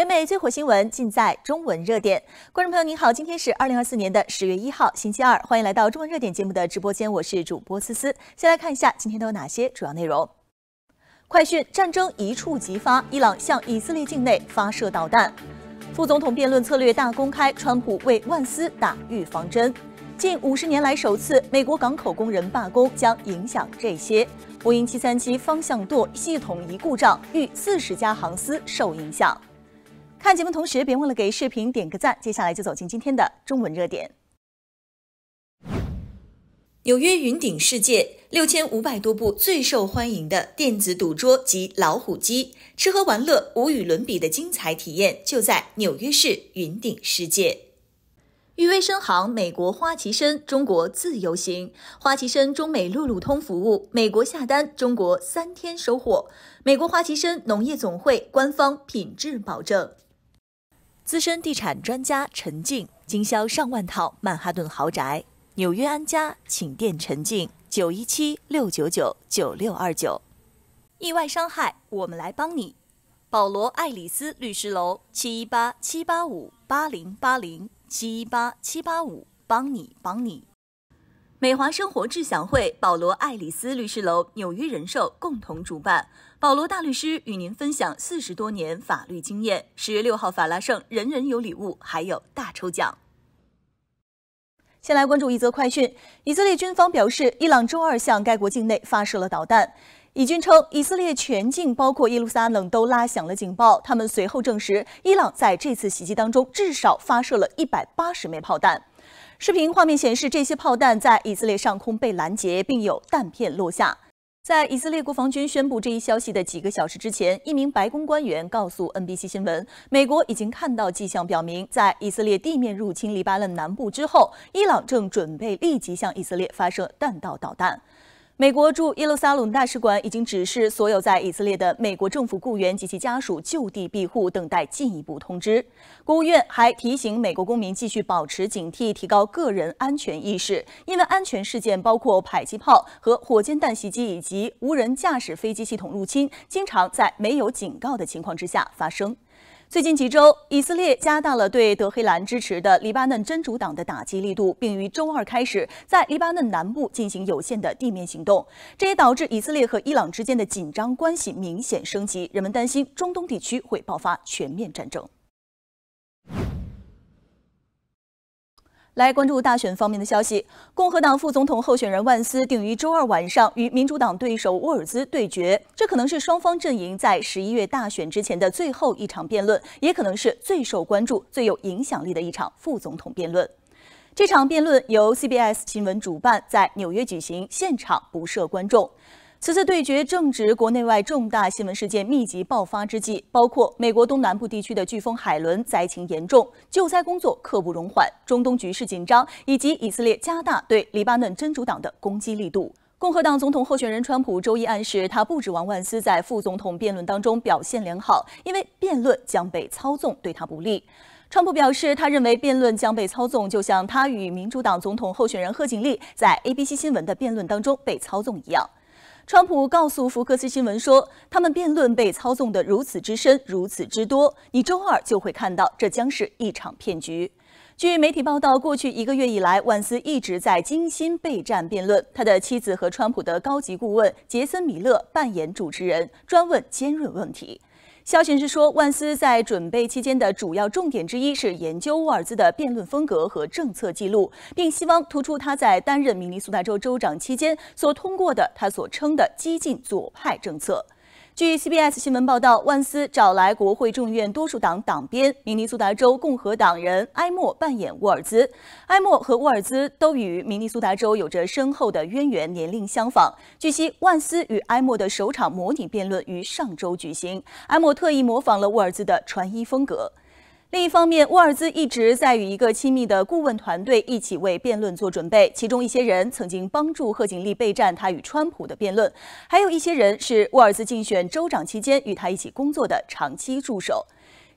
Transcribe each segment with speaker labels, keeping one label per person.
Speaker 1: 全美最火新闻尽在中文热点。观众朋友您好，今天是二零二四年的十月一号，星期二，欢迎来到中文热点节目的直播间，我是主播思思。先来看一下今天都有哪些主要内容。快讯：战争一触即发，伊朗向以色列境内发射导弹。副总统辩论策略大公开，川普为万斯打预防针。近五十年来首次，美国港口工人罢工将影响这些。波音七三七方向舵系统一故障，逾四十家航司受影响。看节目同学别忘了给视频点个赞。接下来就走进今天的中文热点。纽约云顶世界六千五百多部最受欢迎的电子赌桌及老虎机，吃喝玩乐无与伦比的精彩体验就在纽约市云顶世界。誉威深航，美国花旗参，中国自由行，花旗参中美路路通服务，美国下单，中国三天收货。美国花旗参农业总会官方品质保证。资深地产专家陈静，经销上万套曼哈顿豪宅，纽约安家，请电陈静，九一七六九九九六二九。意外伤害，我们来帮你。保罗·爱丽丝律师楼，七一八七八五八零八零，七一八七八五，帮你，帮你。美华生活智享会，保罗·爱丽丝律师楼，纽约人寿共同主办。保罗大律师与您分享四十多年法律经验。十月六号，法拉盛人人有礼物，还有大抽奖。先来关注一则快讯：以色列军方表示，伊朗周二向该国境内发射了导弹。以军称，以色列全境包括耶路撒冷都拉响了警报。他们随后证实，伊朗在这次袭击当中至少发射了一百八十枚炮弹。视频画面显示，这些炮弹在以色列上空被拦截，并有弹片落下。在以色列国防军宣布这一消息的几个小时之前，一名白宫官员告诉 NBC 新闻，美国已经看到迹象表明，在以色列地面入侵黎巴嫩南部之后，伊朗正准备立即向以色列发射弹道导弹。美国驻耶路撒冷大使馆已经指示所有在以色列的美国政府雇员及其家属就地庇护，等待进一步通知。国务院还提醒美国公民继续保持警惕，提高个人安全意识，因为安全事件包括迫击炮和火箭弹袭击以及无人驾驶飞机系统入侵，经常在没有警告的情况之下发生。最近几周，以色列加大了对德黑兰支持的黎巴嫩真主党的打击力度，并于周二开始在黎巴嫩南部进行有限的地面行动。这也导致以色列和伊朗之间的紧张关系明显升级，人们担心中东地区会爆发全面战争。来关注大选方面的消息，共和党副总统候选人万斯定于周二晚上与民主党对手沃尔兹对决。这可能是双方阵营在十一月大选之前的最后一场辩论，也可能是最受关注、最有影响力的一场副总统辩论。这场辩论由 CBS 新闻主办，在纽约举行，现场不设观众。此次对决正值国内外重大新闻事件密集爆发之际，包括美国东南部地区的飓风海伦灾情严重，救灾工作刻不容缓；中东局势紧张，以及以色列加大对黎巴嫩真主党的攻击力度。共和党总统候选人川普周一暗示，他不指望万斯在副总统辩论当中表现良好，因为辩论将被操纵，对他不利。川普表示，他认为辩论将被操纵，就像他与民主党总统候选人贺锦丽在 ABC 新闻的辩论当中被操纵一样。川普告诉福克斯新闻说：“他们辩论被操纵得如此之深，如此之多，你周二就会看到，这将是一场骗局。”据媒体报道，过去一个月以来，万斯一直在精心备战辩论，他的妻子和川普的高级顾问杰森·米勒扮演主持人，专问尖锐问题。消息生说，万斯在准备期间的主要重点之一是研究沃尔兹的辩论风格和政策记录，并希望突出他在担任明尼苏达州州长期间所通过的他所称的激进左派政策。据 CBS 新闻报道，万斯找来国会众议院多数党党鞭、明尼苏达州共和党人埃默扮演沃尔兹。埃默和沃尔兹都与明尼苏达州有着深厚的渊源，年龄相仿。据悉，万斯与埃默的首场模拟辩论于上周举行，埃默特意模仿了沃尔兹的穿衣风格。另一方面，沃尔兹一直在与一个亲密的顾问团队一起为辩论做准备。其中一些人曾经帮助贺锦丽备战她与川普的辩论，还有一些人是沃尔兹竞选州长期间与他一起工作的长期助手。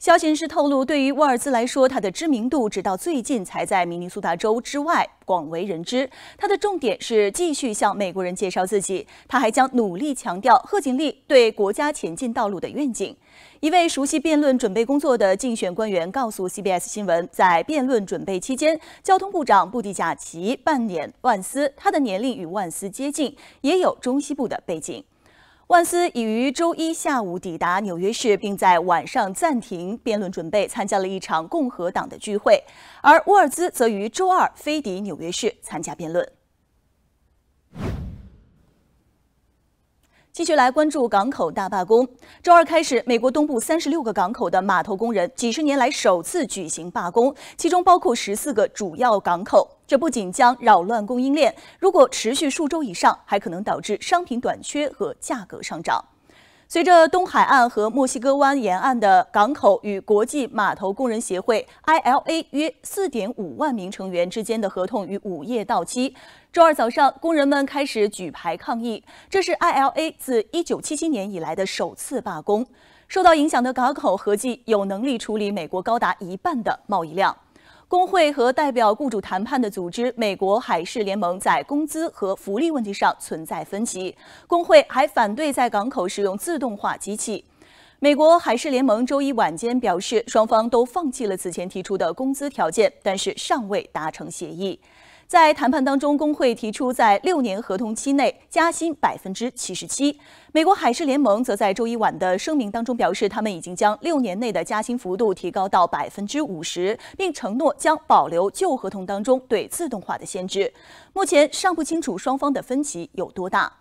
Speaker 1: 消息人士透露，对于沃尔兹来说，他的知名度直到最近才在明尼苏达州之外广为人知。他的重点是继续向美国人介绍自己。他还将努力强调贺锦丽对国家前进道路的愿景。一位熟悉辩论准备工作的竞选官员告诉 CBS 新闻，在辩论准备期间，交通部长布迪贾奇扮演万斯，他的年龄与万斯接近，也有中西部的背景。万斯已于周一下午抵达纽约市，并在晚上暂停辩论准备参加了一场共和党的聚会，而沃尔兹则于周二飞抵纽约市参加辩论。继续来关注港口大罢工。周二开始，美国东部三十六个港口的码头工人几十年来首次举行罢工，其中包括十四个主要港口。这不仅将扰乱供应链，如果持续数周以上，还可能导致商品短缺和价格上涨。随着东海岸和墨西哥湾沿岸的港口与国际码头工人协会 （ILA） 约四点五万名成员之间的合同于午夜到期。周二早上，工人们开始举牌抗议。这是 ILA 自1977年以来的首次罢工。受到影响的港口合计有能力处理美国高达一半的贸易量。工会和代表雇主谈判的组织美国海事联盟在工资和福利问题上存在分歧。工会还反对在港口使用自动化机器。美国海事联盟周一晚间表示，双方都放弃了此前提出的工资条件，但是尚未达成协议。在谈判当中，工会提出在六年合同期内加薪百分之七十七。美国海事联盟则在周一晚的声明当中表示，他们已经将六年内的加薪幅度提高到百分之五十，并承诺将保留旧合同当中对自动化的限制。目前尚不清楚双方的分歧有多大。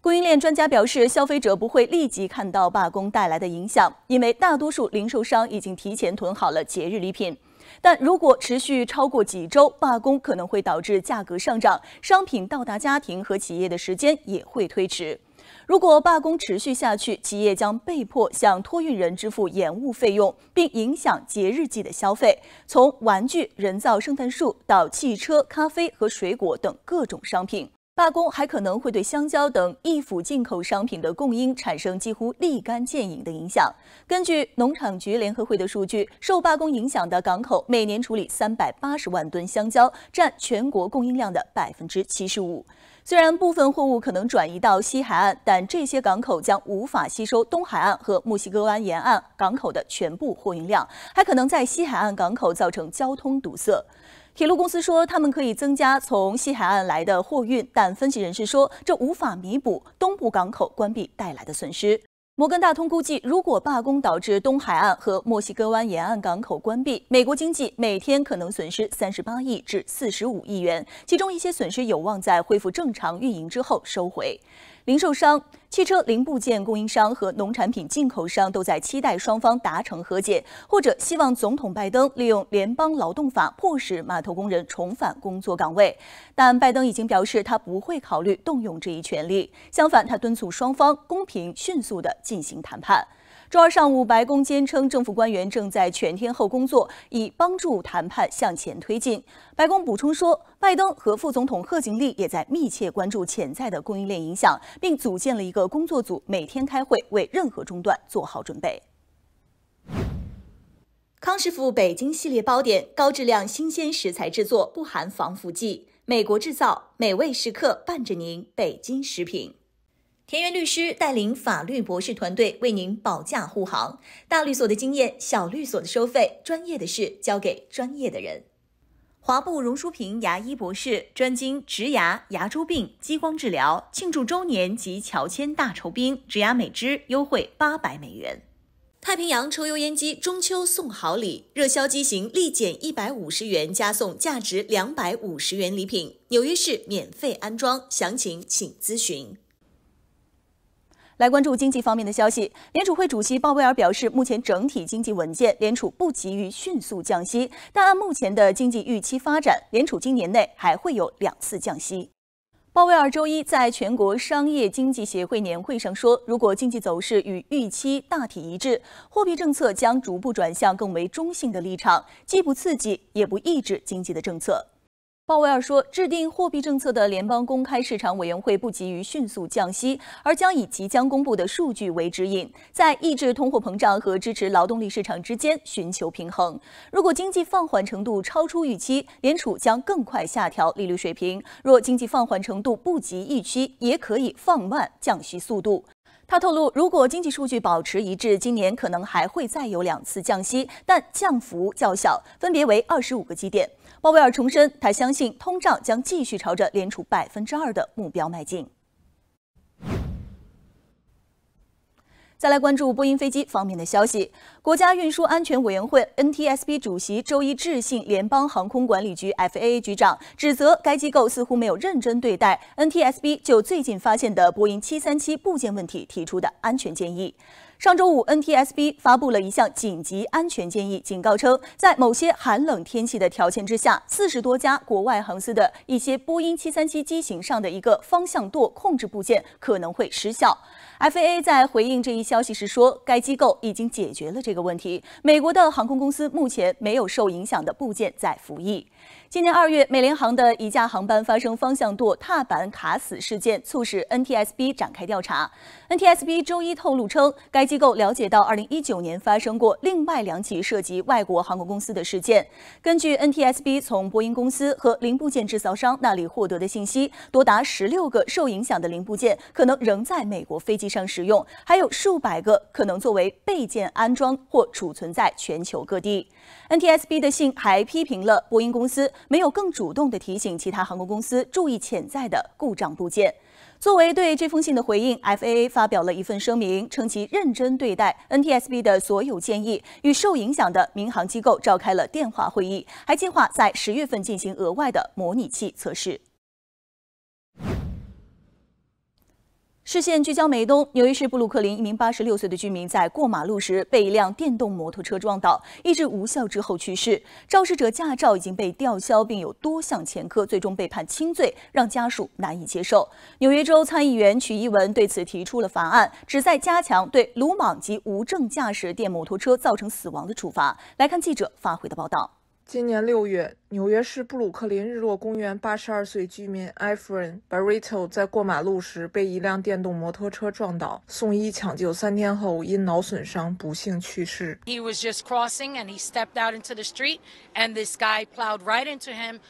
Speaker 1: 供应链专家表示，消费者不会立即看到罢工带来的影响，因为大多数零售商已经提前囤好了节日礼品。但如果持续超过几周，罢工可能会导致价格上涨，商品到达家庭和企业的时间也会推迟。如果罢工持续下去，企业将被迫向托运人支付延误费用，并影响节日季的消费，从玩具、人造圣诞树到汽车、咖啡和水果等各种商品。罢工还可能会对香蕉等易腐进口商品的供应产生几乎立竿见影的影响。根据农场局联合会的数据，受罢工影响的港口每年处理三百八十万吨香蕉，占全国供应量的百分之七十五。虽然部分货物可能转移到西海岸，但这些港口将无法吸收东海岸和墨西哥湾沿岸港口的全部货运量，还可能在西海岸港口造成交通堵塞。铁路公司说，他们可以增加从西海岸来的货运，但分析人士说，这无法弥补东部港口关闭带来的损失。摩根大通估计，如果罢工导致东海岸和墨西哥湾沿岸港口关闭，美国经济每天可能损失三十八亿至四十五亿元，其中一些损失有望在恢复正常运营之后收回。零售商、汽车零部件供应商和农产品进口商都在期待双方达成和解，或者希望总统拜登利用联邦劳动法迫使码头工人重返工作岗位。但拜登已经表示，他不会考虑动用这一权利。相反，他敦促双方公平、迅速地进行谈判。周二上午，白宫坚称政府官员正在全天候工作，以帮助谈判向前推进。白宫补充说，拜登和副总统贺锦丽也在密切关注潜在的供应链影响，并组建了一个工作组，每天开会为任何中断做好准备。康师傅北京系列包点，高质量新鲜食材制作，不含防腐剂，美国制造，美味时刻伴着您。北京食品。田园律师带领法律博士团队为您保驾护航。大律所的经验，小律所的收费，专业的事交给专业的人。华埠荣淑平牙医博士专精植牙、牙周病、激光治疗。庆祝周年及乔迁大酬宾，植牙每支优惠八百美元。太平洋抽油烟机中秋送好礼，热销机型立减一百五十元，加送价值两百五十元礼品。纽约市免费安装，详情请咨询。来关注经济方面的消息。联储会主席鲍威尔表示，目前整体经济稳健，联储不急于迅速降息，但按目前的经济预期发展，联储今年内还会有两次降息。鲍威尔周一在全国商业经济协会年会上说，如果经济走势与预期大体一致，货币政策将逐步转向更为中性的立场，既不刺激也不抑制经济的政策。鲍威尔说，制定货币政策的联邦公开市场委员会不急于迅速降息，而将以即将公布的数据为指引，在抑制通货膨胀和支持劳动力市场之间寻求平衡。如果经济放缓程度超出预期，联储将更快下调利率水平；若经济放缓程度不及预期，也可以放慢降息速度。他透露，如果经济数据保持一致，今年可能还会再有两次降息，但降幅较小，分别为二十五个基点。鲍威尔重申，他相信通胀将继续朝着联储百分之二的目标迈进。再来关注波音飞机方面的消息。国家运输安全委员会 NTSB 主席周一致信联邦航空管理局 FAA 局长，指责该机构似乎没有认真对待 NTSB 就最近发现的波音737部件问题提出的安全建议。上周五，N T S B 发布了一项紧急安全建议，警告称，在某些寒冷天气的条件之下，四十多家国外航司的一些波音七三七机型上的一个方向舵控制部件可能会失效。F A A 在回应这一消息时说，该机构已经解决了这个问题，美国的航空公司目前没有受影响的部件在服役。今年二月，美联航的一架航班发生方向舵踏板卡死事件，促使 NTSB 展开调查。NTSB 周一透露称，该机构了解到，二零一九年发生过另外两起涉及外国航空公司的事件。根据 NTSB 从波音公司和零部件制造商那里获得的信息，多达十六个受影响的零部件可能仍在美国飞机上使用，还有数百个可能作为备件安装或储存在全球各地。NTSB 的信还批评了波音公司没有更主动地提醒其他航空公司注意潜在的故障部件。作为对这封信的回应，FAA 发表了一份声明，称其认真对待 NTSB 的所有建议，与受影响的民航机构召开了电话会议，还计划在十月份进行额外的模拟器测试。视线聚焦美东，纽约市布鲁克林一名八十六岁的居民在过马路时被一辆电动摩托车撞倒，医治无效之后去世。肇事者驾照已经被吊销，并有多项前科，最终被判轻罪，让家属难以接受。纽约州参议员曲一文对此提出了法案，旨在加强对鲁莽及无证驾驶电摩托车造成死亡的处罚。来看记者发回的报道。
Speaker 2: 今年六月，纽约市布鲁克林日落公园82岁居民 Efren Barreto 在过马路时被一辆电动摩托车撞倒，送医抢救三天后因脑损伤不幸去世。
Speaker 3: He was just crossing and he stepped out into the street and this guy plowed right into him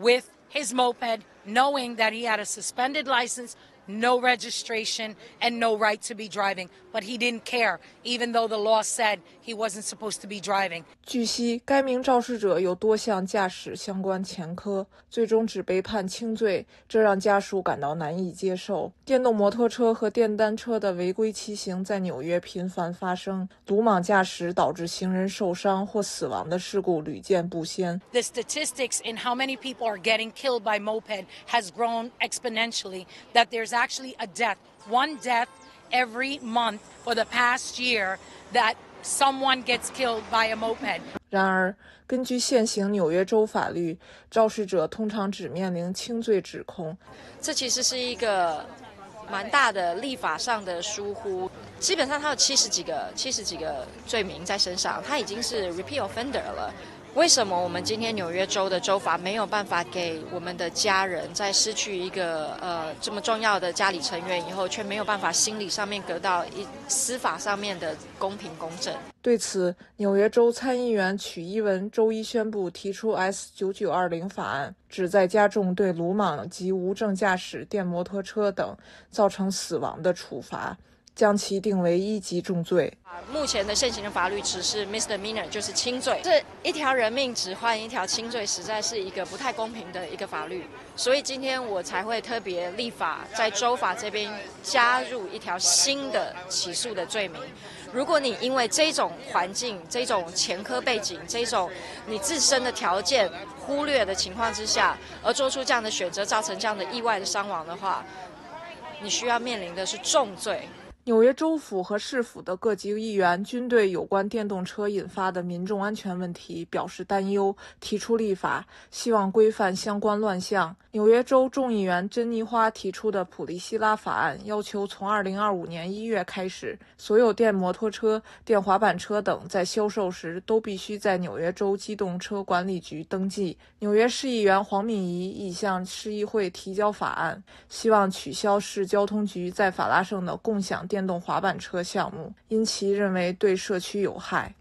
Speaker 3: with his moped, knowing that he had a suspended license, no registration, and no right to be driving. But he didn't care, even though the law said he wasn't supposed to be driving.
Speaker 2: 据悉，该名肇事者有多项驾驶相关前科，最终只被判轻罪，这让家属感到难以接受。电动摩托车和电单车的违规骑行在纽约频繁发生，鲁莽驾驶导致行人受伤或死亡的事故屡见不鲜。
Speaker 3: The statistics in how many people are getting killed by moped has grown exponentially. That there's actually a death one death every month for the past year that someone gets killed by a moped
Speaker 2: 然而根据现行纽约州法律肇事者通常只面临轻罪指控
Speaker 3: 这其实是一个蛮大的立法上的疏忽基本上他有七十几个七十几个罪名在身上他已经是 repeal offender 了为什么我们今天纽约州的州法没有办法给我们的家人，在失去一个呃这么重要的家里成员以后，却没有办法心理上面得到一司法上面的公平公正？
Speaker 2: 对此，纽约州参议员曲一文周一宣布提出 S 九九二零法案，旨在加重对鲁莽及无证驾驶电摩托车等造成死亡的处罚。将其定为一级重罪啊！
Speaker 3: 目前的现行的法律只是 Mr. i s Minor 就是轻罪，这一条人命只换一条轻罪，实在是一个不太公平的一个法律。所以今天我才会特别立法，在州法这边加入一条新的起诉的罪名。如果你因为这种环境、这种前科背景、这种你自身的条件忽略的情况之下，而做出这样的选择，造成这样的意外的伤亡的话，你需要面临的是重罪。
Speaker 2: 纽约州府和市府的各级议员均对有关电动车引发的民众安全问题表示担忧，提出立法，希望规范相关乱象。纽约州众议员珍妮花提出的普利希拉法案，要求从二零二五年一月开始，所有电摩托车、电滑板车等在销售时都必须在纽约州机动车管理局登记。纽约市议员黄敏仪已向市议会提交法案，希望取消市交通局在法拉盛的共享。电动滑板车项
Speaker 1: 目，因其认为对社区有害。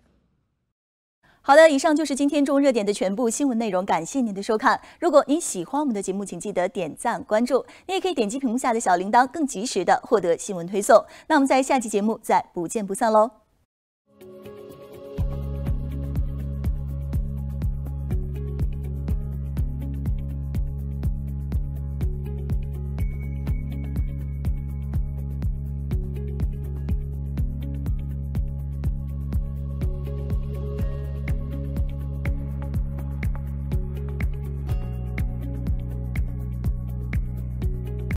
Speaker 1: 好的，以上就是今天中热点的全部新闻内容。感谢您的收看。如果您喜欢我们的节目，请记得点赞关注。你也可以点击屏幕下的小铃铛，更及时的获得新闻推送。那我们在下期节目再不见不散喽。